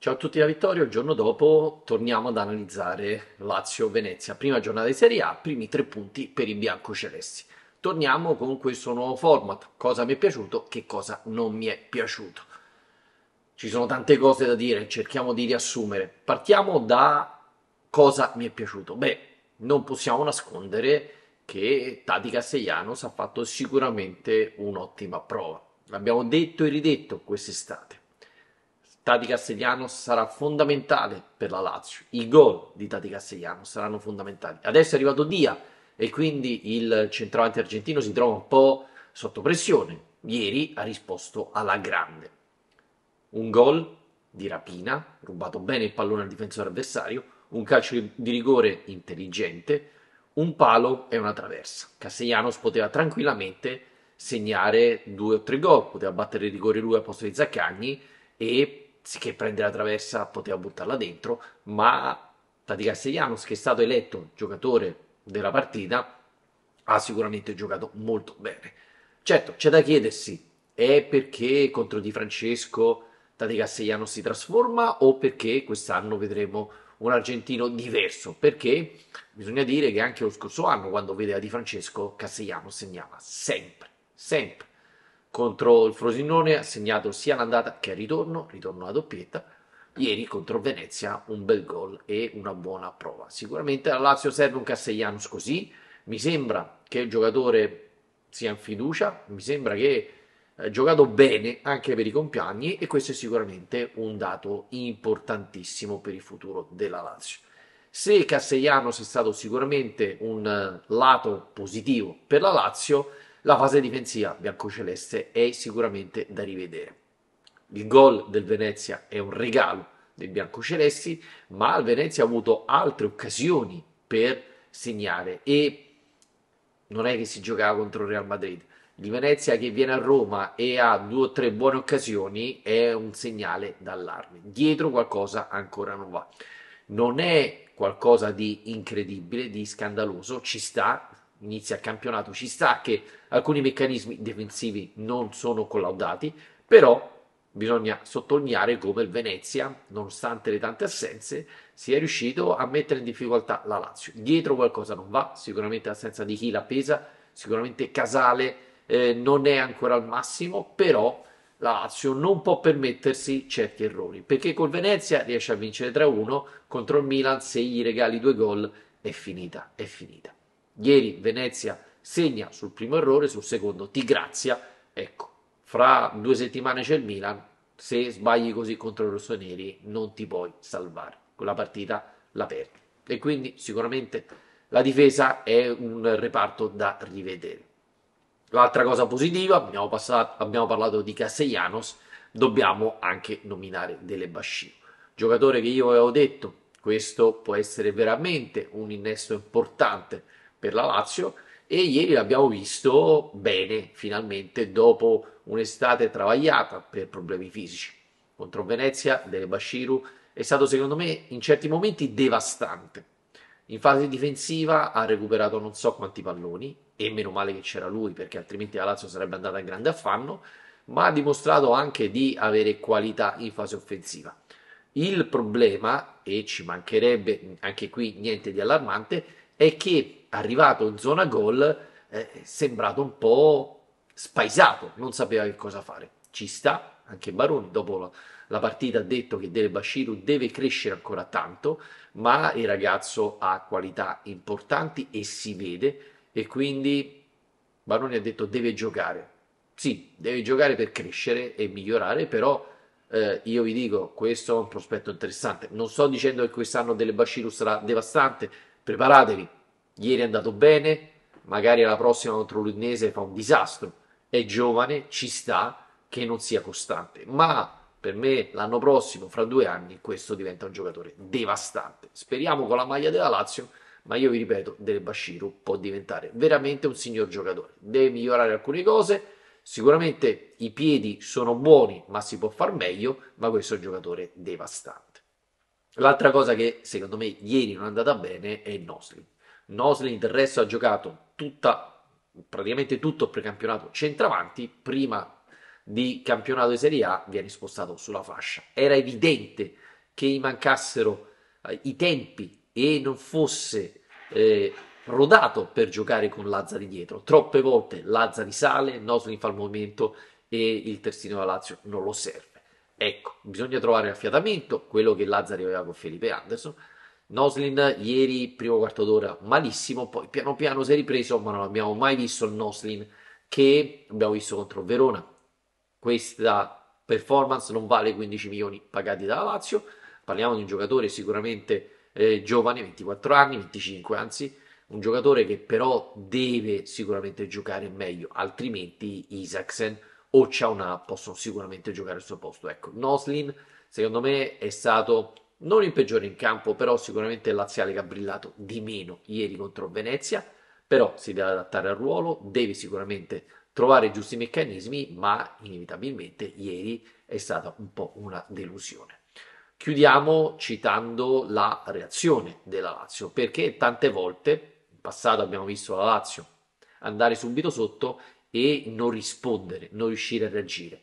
Ciao a tutti da Vittorio, il giorno dopo torniamo ad analizzare Lazio-Venezia. Prima giornata di Serie A, primi tre punti per i biancocelesti. Torniamo con questo nuovo format, cosa mi è piaciuto, che cosa non mi è piaciuto. Ci sono tante cose da dire, cerchiamo di riassumere. Partiamo da cosa mi è piaciuto. Beh, non possiamo nascondere che Tati Castellanos ha fatto sicuramente un'ottima prova. L'abbiamo detto e ridetto quest'estate Tati Castellanos sarà fondamentale per la Lazio. I gol di Tati Castellanos saranno fondamentali. Adesso è arrivato Dia e quindi il centravanti argentino si trova un po' sotto pressione. Ieri ha risposto alla grande. Un gol di rapina, rubato bene il pallone al difensore avversario, un calcio di rigore intelligente, un palo e una traversa. Castellanos poteva tranquillamente segnare due o tre gol, poteva battere il rigore lui al posto di Zaccagni e che prende la traversa poteva buttarla dentro, ma Tati Castellanos, che è stato eletto giocatore della partita, ha sicuramente giocato molto bene. Certo, c'è da chiedersi, è perché contro Di Francesco Tati Castellanos si trasforma o perché quest'anno vedremo un argentino diverso? Perché bisogna dire che anche lo scorso anno, quando vedeva Di Francesco, Castellanos segnava sempre, sempre contro il Frosinone ha segnato sia l'andata che il ritorno, ritorno alla doppietta. Ieri contro Venezia un bel gol e una buona prova. Sicuramente la Lazio serve un Castellanos così. Mi sembra che il giocatore sia in fiducia, mi sembra che eh, giocato bene anche per i compagni e questo è sicuramente un dato importantissimo per il futuro della Lazio. Se Castellanos è stato sicuramente un eh, lato positivo per la Lazio, la fase difensiva biancoceleste è sicuramente da rivedere. Il gol del Venezia è un regalo dei biancocelesti, ma il Venezia ha avuto altre occasioni per segnare e non è che si giocava contro il Real Madrid. Il Venezia che viene a Roma e ha due o tre buone occasioni è un segnale d'allarme. Dietro qualcosa ancora non va. Non è qualcosa di incredibile, di scandaloso, ci sta, inizia il campionato, ci sta che alcuni meccanismi difensivi non sono collaudati, però bisogna sottolineare come il Venezia, nonostante le tante assenze, sia riuscito a mettere in difficoltà la Lazio. Dietro qualcosa non va, sicuramente l'assenza di chi la pesa, sicuramente Casale eh, non è ancora al massimo, però la Lazio non può permettersi certi errori, perché col Venezia riesce a vincere 3-1, contro il Milan se gli regali due gol è finita, è finita. Ieri Venezia segna sul primo errore, sul secondo ti grazia. Ecco, fra due settimane c'è il Milan, se sbagli così contro i rossoneri non ti puoi salvare. Quella partita la perdi. E quindi sicuramente la difesa è un reparto da rivedere. L'altra cosa positiva, abbiamo, passato, abbiamo parlato di Castellanos, dobbiamo anche nominare delle bascine. Giocatore che io avevo detto, questo può essere veramente un innesto importante per la Lazio e ieri l'abbiamo visto bene finalmente dopo un'estate travagliata per problemi fisici. Contro Venezia, Dele Bashiru è stato secondo me in certi momenti devastante. In fase difensiva ha recuperato non so quanti palloni e meno male che c'era lui perché altrimenti la Lazio sarebbe andata in grande affanno, ma ha dimostrato anche di avere qualità in fase offensiva. Il problema, e ci mancherebbe anche qui niente di allarmante, è che arrivato in zona gol eh, è sembrato un po' spaesato, non sapeva che cosa fare. Ci sta anche Baroni dopo la, la partita ha detto che Dele Bashiru deve crescere ancora tanto, ma il ragazzo ha qualità importanti e si vede e quindi Baroni ha detto deve giocare. Sì, deve giocare per crescere e migliorare, però eh, io vi dico, questo è un prospetto interessante. Non sto dicendo che quest'anno Dele Bashiru sarà devastante, preparatevi. Ieri è andato bene, magari la prossima contro l'Udinese fa un disastro. È giovane, ci sta che non sia costante, ma per me l'anno prossimo, fra due anni, questo diventa un giocatore devastante. Speriamo con la maglia della Lazio, ma io vi ripeto, Del Bashiru può diventare veramente un signor giocatore. Deve migliorare alcune cose, sicuramente i piedi sono buoni, ma si può far meglio, ma questo è un giocatore devastante. L'altra cosa che secondo me ieri non è andata bene è Noslin. Noslin del resto ha giocato tutta, praticamente tutto il precampionato centravanti, prima di campionato di Serie A viene spostato sulla fascia. Era evidente che gli mancassero eh, i tempi e non fosse eh, rodato per giocare con Lazza di dietro. Troppe volte Lazza risale, Noslin fa il movimento e il terzino da Lazio non lo serve. Ecco, bisogna trovare affiatamento, quello che Lazzari aveva con Felipe Anderson. Noslin ieri, primo quarto d'ora, malissimo, poi piano piano si è ripreso, ma non abbiamo mai visto il Noslin che abbiamo visto contro Verona. Questa performance non vale 15 milioni pagati dalla Lazio, parliamo di un giocatore sicuramente eh, giovane, 24 anni, 25 anzi, un giocatore che però deve sicuramente giocare meglio, altrimenti Isaacsen o Ciaunà possono sicuramente giocare al suo posto. Ecco, Noslin secondo me è stato non il peggiore in campo, però sicuramente il laziale che ha brillato di meno ieri contro Venezia, però si deve adattare al ruolo, deve sicuramente trovare i giusti meccanismi, ma inevitabilmente ieri è stata un po' una delusione. Chiudiamo citando la reazione della Lazio, perché tante volte in passato abbiamo visto la Lazio andare subito sotto e non rispondere, non riuscire a reagire.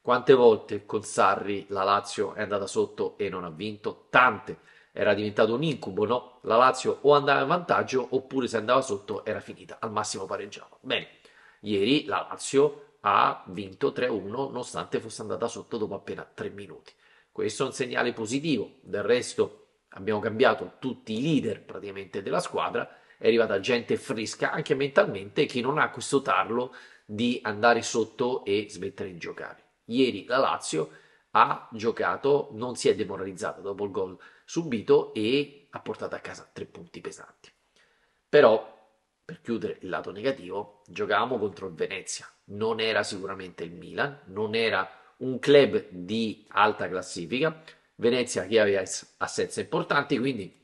Quante volte con Sarri la Lazio è andata sotto e non ha vinto? Tante. Era diventato un incubo, no? La Lazio o andava in vantaggio oppure se andava sotto era finita, al massimo pareggiava. Bene, ieri la Lazio ha vinto 3-1 nonostante fosse andata sotto dopo appena 3 minuti. Questo è un segnale positivo. Del resto abbiamo cambiato tutti i leader praticamente della squadra è arrivata gente fresca anche mentalmente che non ha questo tarlo di andare sotto e smettere di giocare. Ieri la Lazio ha giocato, non si è demoralizzata dopo il gol subito e ha portato a casa tre punti pesanti. Però, per chiudere il lato negativo, giocavamo contro il Venezia. Non era sicuramente il Milan, non era un club di alta classifica. Venezia che aveva assenze importanti, quindi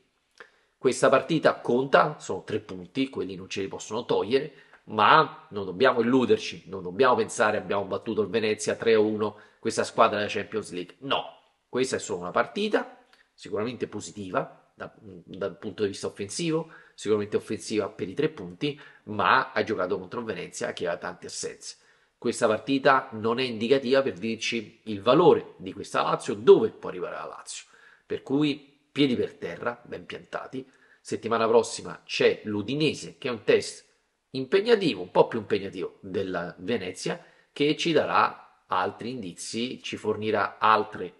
questa partita conta, sono tre punti, quelli non ce li possono togliere, ma non dobbiamo illuderci, non dobbiamo pensare abbiamo battuto il Venezia 3-1, questa squadra della Champions League. No, questa è solo una partita sicuramente positiva da, mm, dal punto di vista offensivo, sicuramente offensiva per i tre punti, ma ha giocato contro il Venezia che aveva tante assenze. Questa partita non è indicativa per dirci il valore di questa Lazio, dove può arrivare la Lazio. Per cui piedi per terra, ben piantati. Settimana prossima c'è l'Udinese, che è un test impegnativo, un po' più impegnativo della Venezia, che ci darà altri indizi, ci fornirà altri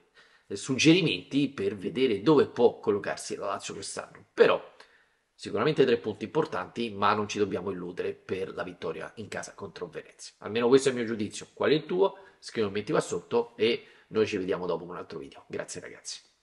eh, suggerimenti per vedere dove può collocarsi la Lazio quest'anno. Però sicuramente tre punti importanti, ma non ci dobbiamo illudere per la vittoria in casa contro Venezia. Almeno questo è il mio giudizio. Qual è il tuo? Scrivimi qua sotto e noi ci vediamo dopo con un altro video. Grazie ragazzi.